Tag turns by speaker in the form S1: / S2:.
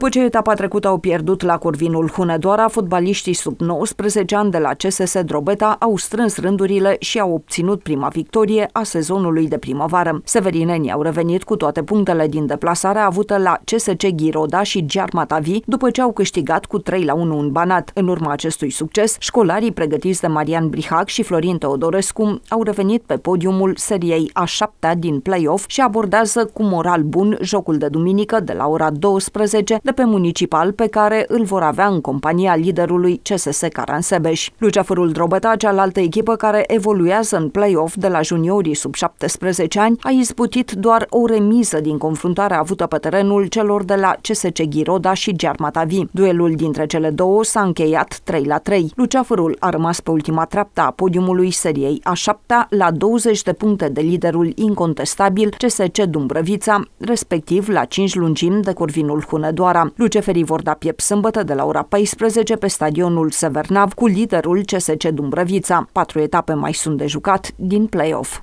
S1: După ce etapa trecută au pierdut la Corvinul Hunedoara, fotbaliștii sub 19 ani de la CSS Drobeta au strâns rândurile și au obținut prima victorie a sezonului de primăvară. Severinenii au revenit cu toate punctele din deplasarea avută la CSC Ghiroda și Giarmatavi după ce au câștigat cu 3 la 1 în Banat. În urma acestui succes, școlarii pregătiți de Marian Brihac și Florin Teodorescu au revenit pe podiumul seriei a 7 din play-off și abordează cu moral bun jocul de duminică de la ora 12 de de pe municipal pe care îl vor avea în compania liderului CSS Caransebeș. Luceafărul Drobeta, cealaltă echipă care evoluează în play-off de la juniorii sub 17 ani, a izbutit doar o remisă din confruntarea avută pe terenul celor de la CSC Ghiroda și Germatavi. Duelul dintre cele două s-a încheiat 3 la 3. Luceafărul a rămas pe ultima treaptă a podiumului seriei a 7 la 20 de puncte de liderul incontestabil CSC Dumbrăvița, respectiv la 5 lungimi de Corvinul Hunedoara seara. Luceferii vor da piept sâmbătă de la ora 14 pe stadionul Severnav cu liderul CSC Dumbrăvița. Patru etape mai sunt de jucat din play-off.